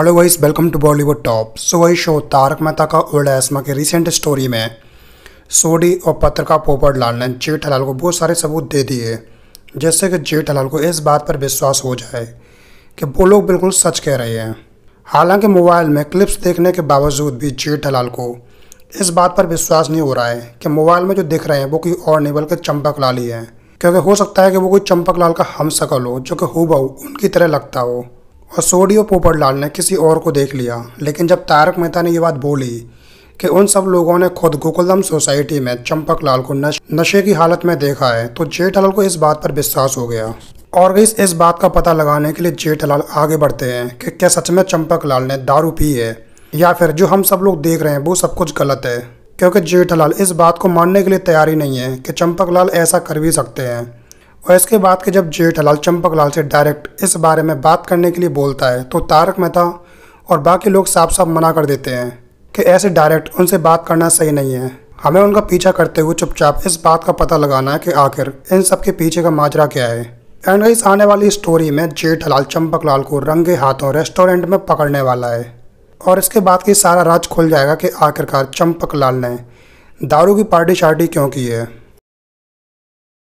hello vice welcome to Bollywood top so वही show Tarak Mehta का old एसमा की रिसेंट स्टोरी में सोडी और पत्रकार पोपट लाल ने जेठ हलाल को बहुत सारे सबूत दे दिए जैसे कि जेठ हलाल को इस बात पर विश्वास हो जाए कि वो लोग बिल्कुल सच कह रहे हैं हालांकि मोबाइल में क्लिप्स देखने के बावजूद भी जेठ हलाल को इस बात पर विश्वास नहीं हो रहा है कि मोबाइल में जो दिख रहे हैं वो कोई और नहीं बल्कि चंपक लाल ही है क्योंकि हो सकता है कि वो कोई चंपक लाल का हमशक्ल हो जो कि हुबहू उनकी तरह लगता हो और सोडियो लाल ने किसी और को देख लिया लेकिन जब तारक मेहता ने ये बात बोली कि उन सब लोगों ने खुद गोकुलदम सोसाइटी में चंपक लाल को नशे की हालत में देखा है तो जेठालाल को इस बात पर विश्वास हो गया और इस इस बात का पता लगाने के लिए जेठालाल आगे बढ़ते हैं कि क्या सच में चंपक लाल ने दारू पी है या फिर जो हम सब लोग देख रहे हैं वो सब कुछ गलत है क्योंकि जेठालाल इस बात को मानने के लिए तैयार ही नहीं है कि चंपक लाल ऐसा कर भी सकते हैं और इसके बाद के जब चंपक चंपकलाल से डायरेक्ट इस बारे में बात करने के लिए बोलता है तो तारक मेहता और बाकी लोग साफ साफ मना कर देते हैं कि ऐसे डायरेक्ट उनसे बात करना सही नहीं है हमें उनका पीछा करते हुए चुपचाप इस बात का पता लगाना है कि आखिर इन सब के पीछे का माजरा क्या है एंड इस आने वाली स्टोरी में जेठलाल चंपकलाल को रंगे हाथों रेस्टोरेंट में पकड़ने वाला है और इसके बाद की सारा राज खुल जाएगा कि आखिरकार चंपकलाल ने दारू की पार्टी शार्टी क्यों की है